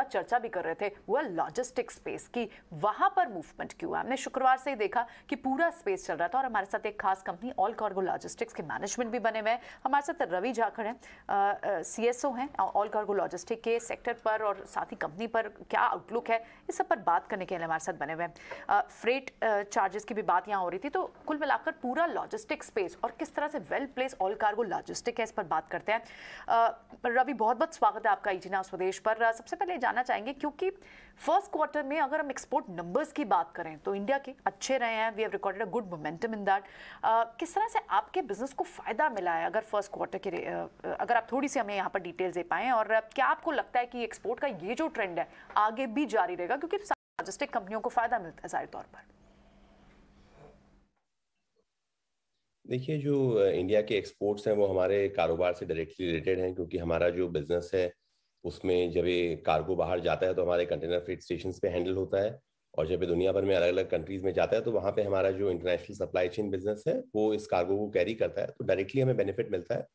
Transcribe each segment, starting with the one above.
उसके चर्चा भी कर रहे थे वो है लॉजिस्टिक स्पेस की वहाँ पर मूवमेंट क्यों है हमने शुक्रवार से ही देखा कि पूरा स्पेस चल रहा था और हमारे साथ एक खास कंपनी ऑल कार्गो लॉजिस्टिक्स के मैनेजमेंट भी बने हुए हैं हमारे साथ रवि झाखड़ हैं सी एस ओ हैं ऑल कार्गो लॉजिस्टिक के सेक्टर पर और साथ ही कंपनी पर क्या आउटलुक है इस सब पर बात करने के लिए हमारे साथ बने हुए हैं फ्रेट चार्जेस की भी बात यहाँ हो रही थी तो कुल मिलाकर पूरा लॉजिस्टिक स्पेस और किस तरह से well place Allcargo logistic है इस पर बात करते हैं रवि बहुत बहुत स्वागत है आपका ईजीना e स्वदेश पर सबसे पहले जानना चाहेंगे क्योंकि फर्स्ट क्वार्टर में अगर हम एक्सपोर्ट नंबर्स की बात करें तो इंडिया के अच्छे रहे हैं we have recorded a good momentum in that किस तरह से आपके बिजनेस को फ़ायदा मिला है अगर फर्स्ट क्वार्टर के uh, अगर आप थोड़ी सी हमें यहाँ पर डिटेल्स दे पाएँ और क्या आपको लगता है कि एक्सपोर्ट का ये जो ट्रेंड है आगे भी जारी रहेगा क्योंकि लॉजिस्टिक कंपनियों को फ़ायदा मिलता है जाहिर तौर पर देखिए जो इंडिया के एक्सपोर्ट्स हैं वो हमारे कारोबार से डायरेक्टली रिलेटेड हैं क्योंकि हमारा जो बिजनेस है उसमें जब ये कार्गो बाहर जाता है तो हमारे कंटेनर फ्रेट स्टेशन पे हैंडल होता है और जब ये दुनिया भर में अलग अलग कंट्रीज में जाता है तो वहाँ पे हमारा जो इंटरनेशनल सप्लाई चेन बिजनेस है वो इस कार्गो को कैरी करता है तो डायरेक्टली हमें बेनिफिट मिलता है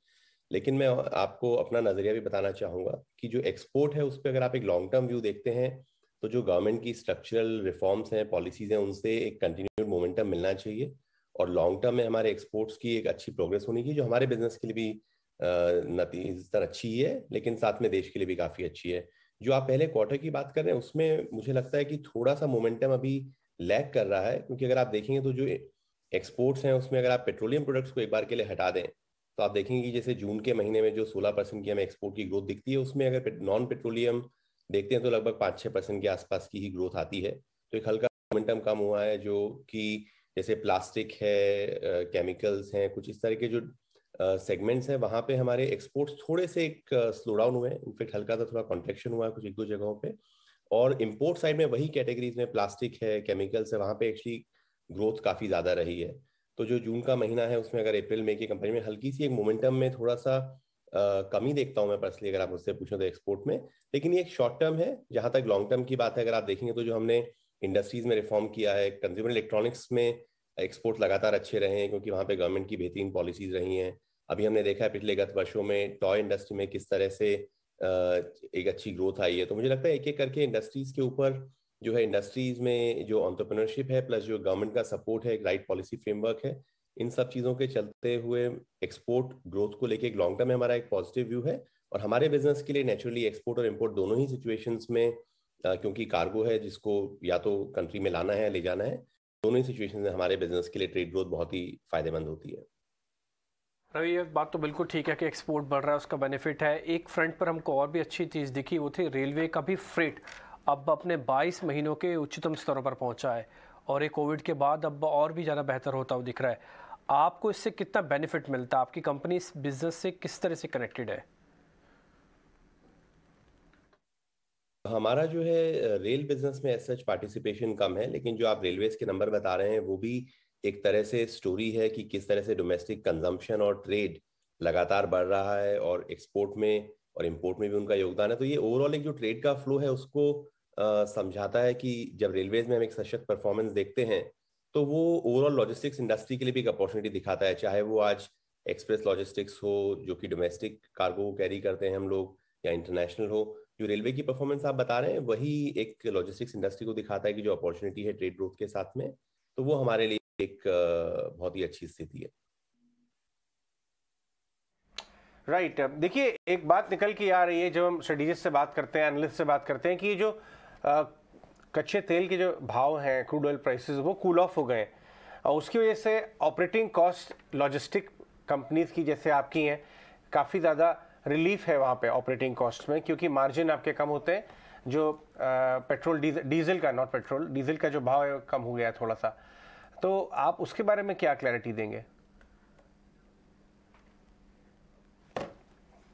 लेकिन मैं आपको अपना नजरिया भी बताना चाहूंगा कि जो एक्सपोर्ट है उस पर अगर आप एक लॉन्ग टर्म व्यू देखते हैं तो जो गवर्नमेंट की स्ट्रक्चरल रिफॉर्म्स हैं पॉलिसीज हैं उनसे एक कंटिन्यूड मोमेंटम मिलना चाहिए और लॉन्ग टर्म में हमारे एक्सपोर्ट्स की एक अच्छी प्रोग्रेस होनी चाहिए जो हमारे बिजनेस के लिए भी नतीजतर अच्छी है लेकिन साथ में देश के लिए भी काफी अच्छी है जो आप पहले क्वार्टर की बात कर रहे हैं उसमें मुझे लगता है कि थोड़ा सा मोमेंटम अभी लैक कर रहा है क्योंकि अगर आप देखेंगे तो जो एक्सपोर्ट्स हैं उसमें अगर आप पेट्रोलियम प्रोडक्ट्स को एक बार के लिए हटा दें तो आप देखेंगे जैसे जून के महीने में जो सोलह परसेंट की हमें एक्सपोर्ट की ग्रोथ दिखती है उसमें अगर नॉन पेट्रोलियम देखते हैं तो लगभग पाँच छः परसेंट के आसपास की ही ग्रोथ आती है तो एक हल्का मोमेंटम कम हुआ है जो कि जैसे प्लास्टिक है केमिकल्स हैं कुछ इस तरह के जो सेगमेंट्स हैं वहां पे हमारे एक्सपोर्ट्स थोड़े से एक स्लो डाउन हुए इनफेक्ट हल्का सा थोड़ा कॉन्ट्रेक्शन हुआ है कुछ एक दो जगहों पे और इम्पोर्ट साइड में वही कैटेगरीज में प्लास्टिक है केमिकल्स है वहाँ पे एक्चुअली ग्रोथ काफ़ी ज़्यादा रही है तो जो जून का महीना है उसमें अगर अप्रैल मई की कंपनी में हल्की सी एक मोमेंटम में थोड़ा सा कमी देखता हूँ मैं पर्सनली अगर आप मुझसे पूछो तो एक्सपोर्ट में लेकिन ये एक शॉर्ट टर्म है जहाँ तक लॉन्ग टर्म की बात है अगर आप देखेंगे तो जो हमने इंडस्ट्रीज में रिफॉर्म किया है कंज्यूमर इलेक्ट्रॉनिक्स में एक्सपोर्ट लगातार अच्छे रहे हैं क्योंकि वहाँ पे गवर्नमेंट की बेहतरीन पॉलिसीज रही हैं अभी हमने देखा है पिछले गत वर्षों में टॉय इंडस्ट्री में किस तरह से एक अच्छी ग्रोथ आई है तो मुझे लगता है एक एक करके इंडस्ट्रीज के ऊपर जो है इंडस्ट्रीज में जो ऑन्टरप्रनरशिप है प्लस जो गवर्नमेंट का सपोर्ट है राइट पॉलिसी फ्रेमवर्क है इन सब चीजों के चलते हुए एक्सपोर्ट ग्रोथ को लेके एक लॉन्ग टर्म में हमारा एक पॉजिटिव व्यू है और हमारे बिजनेस के लिए नेचुरली एक्सपोर्ट और इम्पोर्ट दोनों ही सिचुएशन में क्योंकि कार्गो है जिसको या तो कंट्री में लाना है ले जाना है दोनों ही सिचुएशन में हमारे बिजनेस के लिए ट्रेड ग्रोथ बहुत ही फायदेमंद होती है रवि ये बात तो बिल्कुल ठीक है कि एक्सपोर्ट बढ़ रहा है उसका बेनिफिट है एक फ्रंट पर हमको और भी अच्छी चीज़ दिखी वो थी रेलवे का भी फ्रेट अब अपने 22 महीनों के उच्चतम स्तरों पर पहुंचा है और ये कोविड के बाद अब और भी ज़्यादा बेहतर होता हुआ दिख रहा है आपको इससे कितना बेनिफिट मिलता है आपकी कंपनी इस बिज़नेस से किस तरह से कनेक्टेड है हमारा जो है रेल बिजनेस में एज सच पार्टिसिपेशन कम है लेकिन जो आप रेलवेज के नंबर बता रहे हैं वो भी एक तरह से स्टोरी है कि किस तरह से डोमेस्टिक कंजम्पशन और ट्रेड लगातार बढ़ रहा है और एक्सपोर्ट में और इम्पोर्ट में भी उनका योगदान है तो ये ओवरऑल एक जो ट्रेड का फ्लो है उसको समझाता है कि जब रेलवेज में हम एक सशक्त परफॉर्मेंस देखते हैं तो वो ओवरऑल लॉजिस्टिक्स इंडस्ट्री के लिए भी एक अपॉर्चुनिटी दिखाता है चाहे वो आज एक्सप्रेस लॉजिस्टिक्स हो जो कि डोमेस्टिक कार्गो को कैरी करते हैं हम लोग या इंटरनेशनल हो जो रेलवे की परफॉर्मेंस आप बता रहे हैं वही एक लॉजिस्टिक्स इंडस्ट्री को दिखाता है कि जो अपॉर्चुनिटी है ट्रेड ग्रोथ के साथ में तो वो हमारे लिए एक बहुत ही अच्छी स्थिति है राइट right. देखिए एक बात निकल के आ रही है जब हम स्ट्रेटेजिस्ट से बात करते हैं एनालिस्ट से बात करते हैं कि जो आ, कच्चे तेल के जो भाव हैं क्रूड ऑयल प्राइसेस वो कूल ऑफ हो गए और उसकी वजह से ऑपरेटिंग कॉस्ट लॉजिस्टिक कंपनीज की जैसे आपकी हैं काफ़ी ज़्यादा रिलीफ है वहाँ पे ऑपरेटिंग कॉस्ट में क्योंकि मार्जिन आपके कम होते हैं जो आ, पेट्रोल डीजल का नॉट पेट्रोल डीजल का जो भाव है कम हो गया थोड़ा सा तो आप उसके बारे में क्या क्लैरिटी देंगे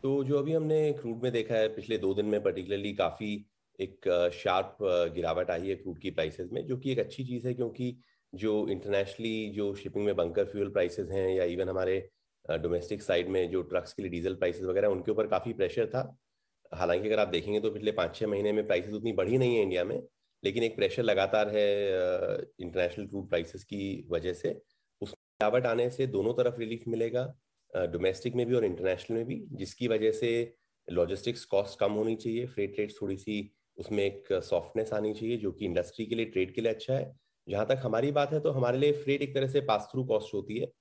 तो जो अभी हमने क्रूड में देखा है पिछले दो दिन में पर्टिकुलरली काफी एक शार्प गिरावट आई है क्रूड की प्राइसेस में जो कि एक अच्छी चीज है क्योंकि जो इंटरनेशनली जो शिपिंग में बंकर फ्यूल प्राइसेस हैं या इवन हमारे डोमेस्टिक साइड में जो ट्रक्स के लिए डीजल प्राइसेस वगैरह उनके ऊपर काफी प्रेशर था हालांकि अगर आप देखेंगे तो पिछले पाँच छह महीने में प्राइसेस उतनी बढ़ी नहीं है इंडिया में लेकिन एक प्रेशर लगातार है इंटरनेशनल क्रूड प्राइसेस की वजह से उसमें गिरावट आने से दोनों तरफ रिलीफ मिलेगा डोमेस्टिक में भी और इंटरनेशनल में भी जिसकी वजह से लॉजिस्टिक्स कॉस्ट कम होनी चाहिए फ्रेट रेट थोड़ी सी उसमें एक सॉफ्टनेस आनी चाहिए जो कि इंडस्ट्री के लिए ट्रेड के लिए अच्छा है जहां तक हमारी बात है तो हमारे लिए फ्रेट एक तरह से पास थ्रू कॉस्ट होती है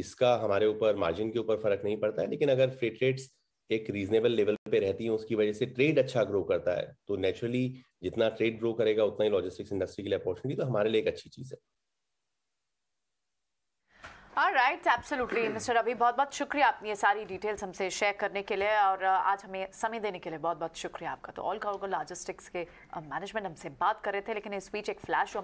इसका हमारे ऊपर मार्जिन के ऊपर फर्क नहीं पड़ता है लेकिन अगर फ्रेट रेट्स एक रीजनेबल लेवल पे रहती हैं उसकी वजह से ट्रेड अच्छा ग्रो करता है तो नेचुरली जितना ट्रेड ग्रो करेगा उतना ही लॉजिस्टिक्स इंडस्ट्री के लिए अपॉर्चुनिटी तो हमारे लिए एक अच्छी चीज़ है राइट एब्सोल्युटली मिस्टर अभी बहुत बहुत शुक्रिया आपने ये सारी डिटेल्स हमसे शेयर करने के लिए और आज हमें समय देने के लिए बहुत बहुत शुक्रिया आपका तो ऑल कार्गो लॉजिस्टिक्स के मैनेजमेंट हमसे बात कर रहे थे लेकिन इस बीच एक फ्लैश